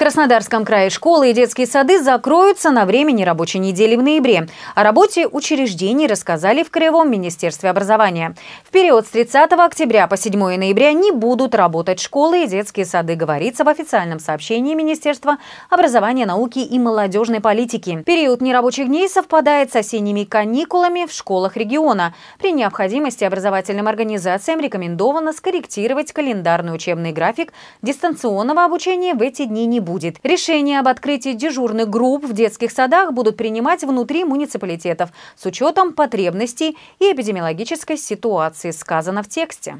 Краснодарском крае школы и детские сады закроются на время нерабочей недели в ноябре. О работе учреждений рассказали в Краевом министерстве образования. В период с 30 октября по 7 ноября не будут работать школы и детские сады, говорится в официальном сообщении Министерства образования, науки и молодежной политики. Период нерабочих дней совпадает с осенними каникулами в школах региона. При необходимости образовательным организациям рекомендовано скорректировать календарный учебный график дистанционного обучения в эти дни не будет будет. Решения об открытии дежурных групп в детских садах будут принимать внутри муниципалитетов с учетом потребностей и эпидемиологической ситуации, сказано в тексте.